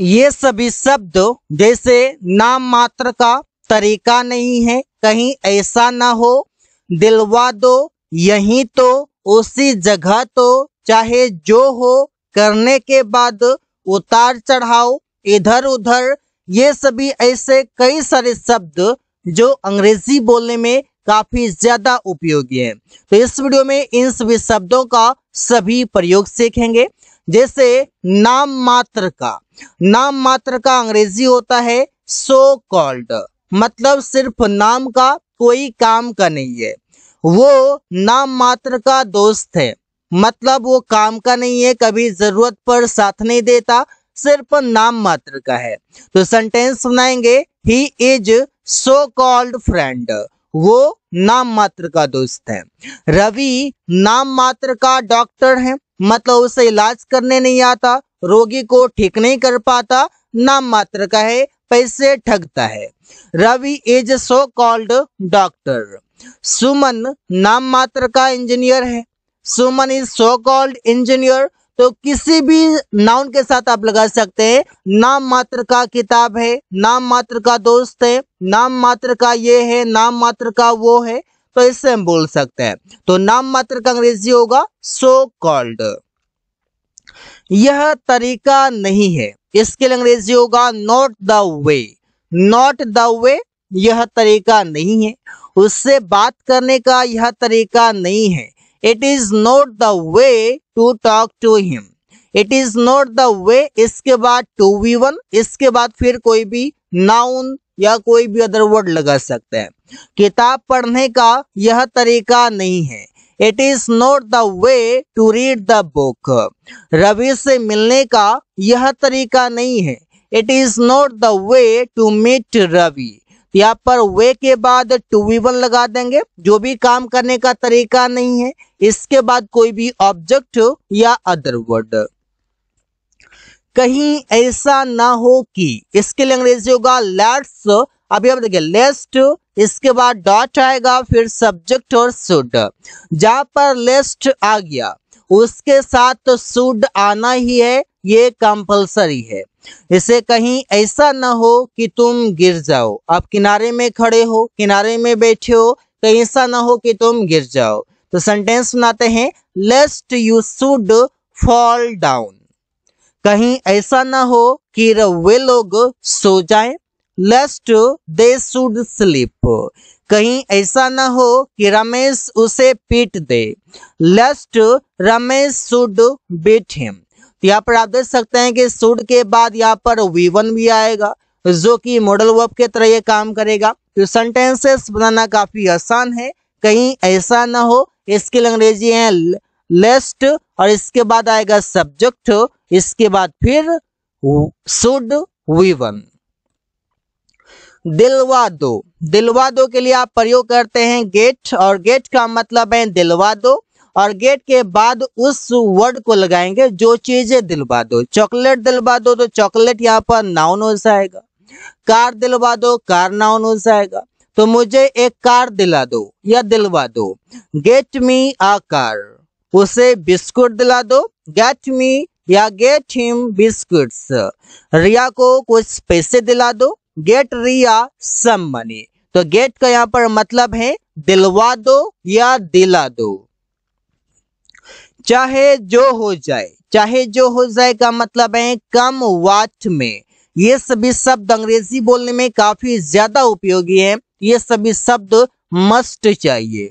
ये सभी शब्द जैसे नाम मात्र का तरीका नहीं है कहीं ऐसा ना हो दिलवा दो यही तो उसी जगह तो चाहे जो हो करने के बाद उतार चढ़ाओ इधर उधर ये सभी ऐसे कई सारे शब्द जो अंग्रेजी बोलने में काफी ज्यादा उपयोगी है तो इस वीडियो में इन सभी शब्दों का सभी प्रयोग सीखेंगे जैसे नाम मात्र का नाम मात्र का अंग्रेजी होता है सो कॉल्ड मतलब सिर्फ नाम का कोई काम का नहीं है वो नाम मात्र का दोस्त है मतलब वो काम का नहीं है कभी जरूरत पर साथ नहीं देता सिर्फ नाम मात्र का है तो सेंटेंस सुनाएंगे he is so called friend वो नाम मात्र का दोस्त है रवि नाम मात्र का डॉक्टर है मतलब उसे इलाज करने नहीं आता रोगी को ठीक नहीं कर पाता नाम मात्र का है पैसे ठगता है Ravi is so called doctor Suman नाम मात्र का इंजीनियर है Suman is so called engineer तो किसी भी नाउन के साथ आप लगा सकते हैं नाम मात्र का किताब है नाम मात्र का दोस्त है नाम मात्र का ये है नाम मात्र का वो है तो इससे हम बोल सकते हैं तो नाम मात्र का अंग्रेजी होगा सो कॉल्ड यह तरीका नहीं है इसके लिए अंग्रेजी होगा not the way not the way यह तरीका नहीं है उससे बात करने का यह तरीका नहीं है it is not the way to talk to him it is not the way इसके बाद टू वी वन इसके बाद फिर कोई भी नाउन या कोई भी अदर वर्ड लगा सकते हैं किताब पढ़ने का यह तरीका नहीं है it is not the way to read the book Ravi से मिलने का यह तरीका नहीं है it is not the way to meet Ravi यहाँ पर वे के बाद टू वी वन लगा देंगे जो भी काम करने का तरीका नहीं है इसके बाद कोई भी ऑब्जेक्ट या अदर वर्ड कहीं ऐसा ना हो कि इसके लिए अंग्रेजी होगा लेट्स अभी आप देखिए लेस्ट इसके बाद डॉट आएगा फिर सब्जेक्ट और सुड जहां पर लेस्ट आ गया उसके साथ सुड तो आना ही है ये कंपलसरी है इसे कहीं ऐसा ना हो कि तुम गिर जाओ आप किनारे में खड़े हो किनारे में बैठे हो कहीं ऐसा ना हो कि तुम गिर जाओ तो सेंटेंस बनाते हैं lest you should fall down कहीं ऐसा ना हो कि वे लोग सो जाएं लेस्ट दे शुड स्लीप कहीं ऐसा ना हो कि रमेश उसे पीट दे lest Ramesh should beat him तो यहाँ पर आप देख सकते हैं कि शुड के बाद यहाँ पर वीवन भी आएगा जो कि मॉडल वर्ब के तरह ये काम करेगा तो सेंटेंसेस बनाना काफी आसान है कहीं ऐसा ना हो इसके अंग्रेजी है लेस्ट और इसके बाद आएगा सब्जेक्ट इसके बाद फिर शुड वन दिलवा दो दिलवा दो के लिए आप प्रयोग करते हैं गेट और गेट का मतलब है दिलवा दो और गेट के बाद उस वर्ड को लगाएंगे जो चीजें दिलवा दो चॉकलेट दिलवा दो तो चॉकलेट यहाँ पर नाउन हो जाएगा कार दिलवा दो कार नाउन हो जाएगा तो मुझे एक कार दिला दो या दिलवा दो गेट मी आ कार उसे बिस्कुट दिला दो गेट मी या गेट हिम बिस्कुट्स रिया को कुछ पैसे दिला दो गेट रिया सम मनी तो गेट का यहाँ पर मतलब है दिलवा दो या दिला दो चाहे जो हो जाए चाहे जो हो जाए का मतलब है कम वाट में ये सभी शब्द अंग्रेजी बोलने में काफी ज्यादा उपयोगी हैं ये सभी शब्द मस्ट चाहिए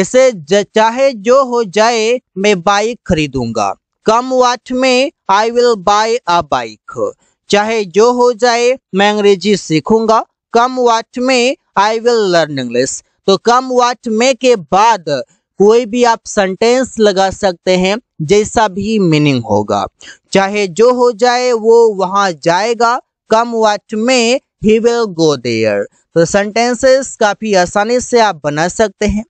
इसे चाहे जो हो जाए मैं बाइक खरीदूंगा कम वाट में I will buy a bike चाहे जो हो जाए मैं अंग्रेजी सीखूंगा कम वाट में आई विल लर्न इंग्लिश तो कम वाट में के बाद कोई भी आप सेंटेंस लगा सकते हैं जैसा भी मीनिंग होगा चाहे जो हो जाए वो वहां जाएगा come what may he will go there तो सेंटेंसेस काफी आसानी से आप बना सकते हैं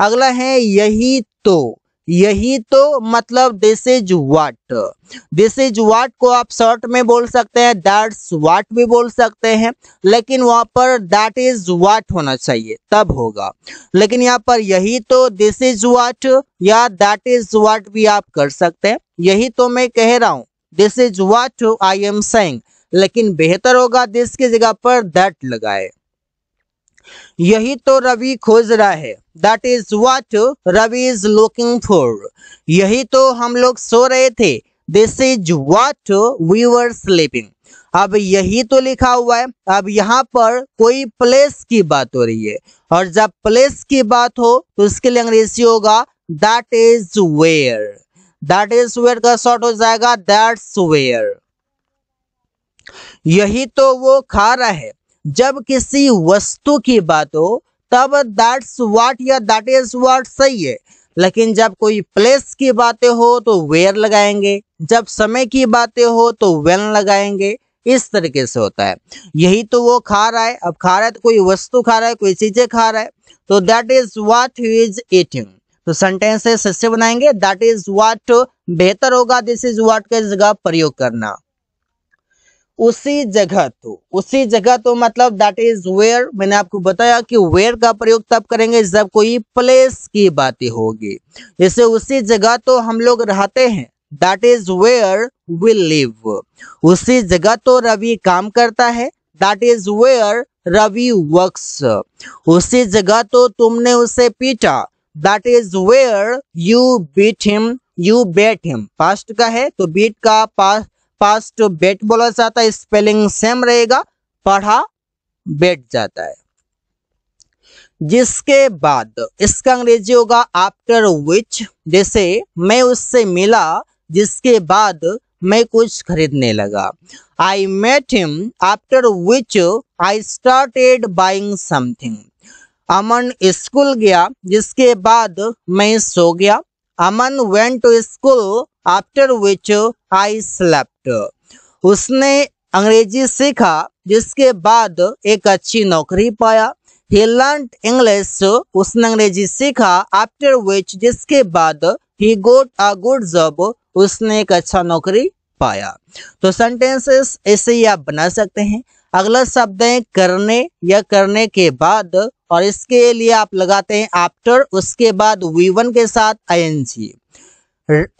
अगला है यही तो यही तो मतलब this is what this is what को आप शॉर्ट में बोल सकते हैं दैट्स वाट भी बोल सकते हैं लेकिन वहां पर दैट इज वाट होना चाहिए तब होगा लेकिन यहाँ पर यही तो दिस इज वाट या दैट इज वाट भी आप कर सकते हैं यही तो मैं कह रहा हूँ this is what I am saying लेकिन बेहतर होगा दिस की जगह पर दैट लगाए यही तो रवि खोज रहा है that is what Ravi is looking for यही तो हम लोग सो रहे थे this is what we were sleeping अब यही तो लिखा हुआ है अब यहाँ पर कोई प्लेस की बात हो रही है और जब प्लेस की बात हो तो उसके लिए अंग्रेजी होगा that is where that is where का शॉर्ट हो जाएगा दैट्स वेयर यही तो वो खा रहा है जब किसी वस्तु की बात हो तब दैट्स वाट या दैट इज वाट सही है लेकिन जब कोई प्लेस की बातें हो तो वेयर लगाएंगे जब समय की बातें हो तो वेन लगाएंगे इस तरीके से होता है यही तो वो खा रहा है अब खा रहा है तो कोई वस्तु खा रहा है कोई चीजें खा रहा है तो that is what is eating तो सेंटेंसेस इससे बनाएंगे दैट इज वाट बेहतर होगा दिस इज वाट का जगह प्रयोग करना उसी जगह तो उसी जगह तो मतलब दैट इज वेयर मैंने आपको बताया कि वेयर का प्रयोग तब करेंगे जब कोई प्लेस की बातें होगी जैसे उसी जगह तो हम लोग रहते हैं that is where we live उसी जगह तो रवि काम करता है that is where Ravi works उसी जगह तो तुमने उसे पीटा that is where you beat him you bet him past का है तो बीट का पास्ट फास्ट बेट बोला जाता है स्पेलिंग सेम रहेगा पढ़ा बैठ जाता है जिसके बाद इसका अंग्रेजी होगा आफ्टर विच जैसे मैं उससे मिला जिसके बाद मैं कुछ खरीदने लगा I met him after which I started buying something Aman school गया जिसके बाद मैं सो गया Aman went to school after which I slept उसने अंग्रेजी सीखा जिसके बाद एक अच्छी नौकरी पाया ही लर्न इंग्लिश उसने अंग्रेजी सीखा आफ्टर विच जिसके बाद ही गोट अ गुड जॉब उसने एक अच्छा नौकरी पाया तो सेंटेंसेस ऐसे ही आप बना सकते हैं अगला शब्द है करने या करने के बाद और इसके लिए आप लगाते हैं आफ्टर उसके बाद वी वन के साथ I N G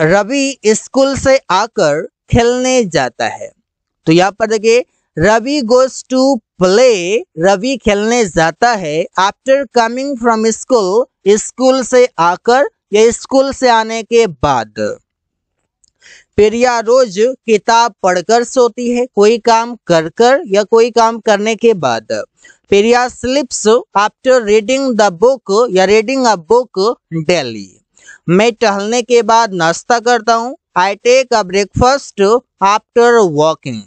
Ravi school से आकर खेलने जाता है तो यहाँ पर देखिए Ravi goes to play Ravi खेलने जाता है after coming from school school से आकर या स्कूल से आने के बाद प्रिया रोज किताब पढ़कर सोती है कोई काम कर कर या कोई काम करने के बाद Priya sleeps after reading the book या रीडिंग अ बुक डेली मैं टहलने के बाद नाश्ता करता हूँ I take a breakfast after walking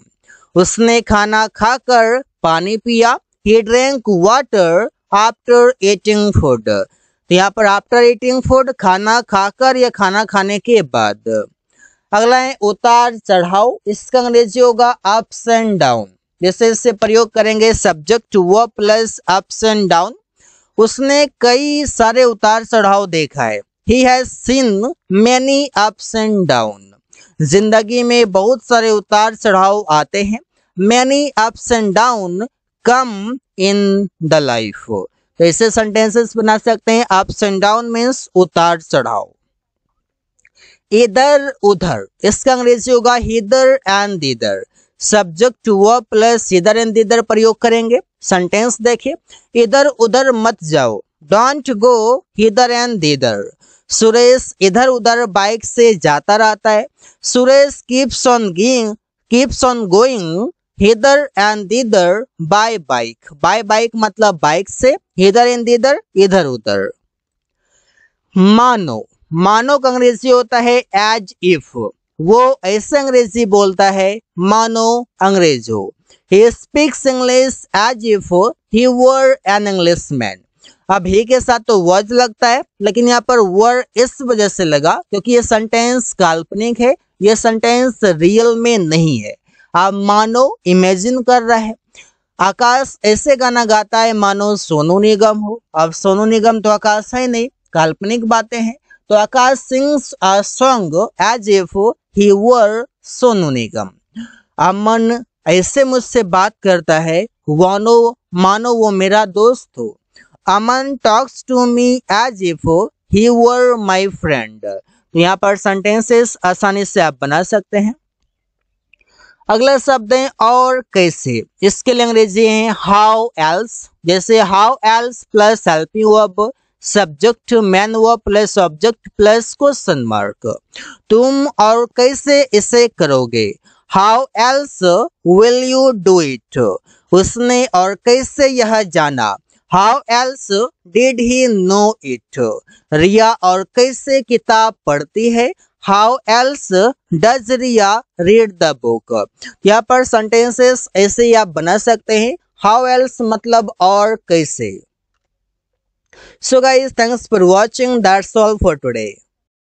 उसने खाना खाकर पानी पिया he drink water after eating food तो यहाँ पर आफ्टर ईटिंग फूड खाना खाकर या खाना खाने के बाद अगला है उतार चढ़ाव इसका अंग्रेजी होगा अप्स एंड डाउन जैसे इससे प्रयोग करेंगे सब्जेक्ट व प्लस अप्स एंड डाउन उसने कई सारे उतार चढ़ाव देखा है he has seen many ups and down जिंदगी में बहुत सारे उतार चढ़ाव आते हैं many ups and down come in the life तो ऐसे सेंटेंसेस बना सकते हैं अप्स एंड डाउन मीन्स उतार चढ़ाव इधर उधर इसका अंग्रेजी होगा hither and thither subject to verb plus hither and thither प्रयोग करेंगे सेंटेंस देखिए इधर उधर मत जाओ डोंट गो इधर एंड दीदर सुरेश इधर उधर बाइक से जाता रहता है Suresh keeps on going keeps on going hither and thither by bike by bike मतलब बाइक से हिदर एंड इधर इधर उधर मानो मानो का अंग्रेजी होता है एज इफ वो ऐसे अंग्रेजी बोलता है मानो अंग्रेजो he speaks English as if he were an English man अब ही के साथ तो वॉज लगता है लेकिन यहाँ पर वर इस वजह से लगा क्योंकि ये सेंटेंस काल्पनिक है ये सेंटेंस रियल में नहीं है आप मानो इमेजिन कर रहे हैं आकाश ऐसे गाना गाता है मानो सोनू निगम हो अब सोनू निगम तो आकाश है नहीं काल्पनिक बातें हैं तो Akash sings a song as if he were Sonu Nigam Aman ऐसे मुझसे बात करता है वानो मानो वो मेरा दोस्त हो Aman talks to me as if he were my friend तो यहाँ पर सेंटेंसेस आसानी से आप बना सकते हैं अगला शब्द है और कैसे इसके लिए अंग्रेजी है हाउ एल्स जैसे how else plus helping verb subject main verb plus object plus question mark तुम और कैसे इसे करोगे how else will you do it उसने और कैसे यह जाना how else did he know it Riya और कैसे किताब पढ़ती है how else does Riya read the book यहाँ पर सेंटेंसेस ऐसे आप बना सकते हैं हाउ एल्स मतलब और कैसे so guys thanks for watching that's all for today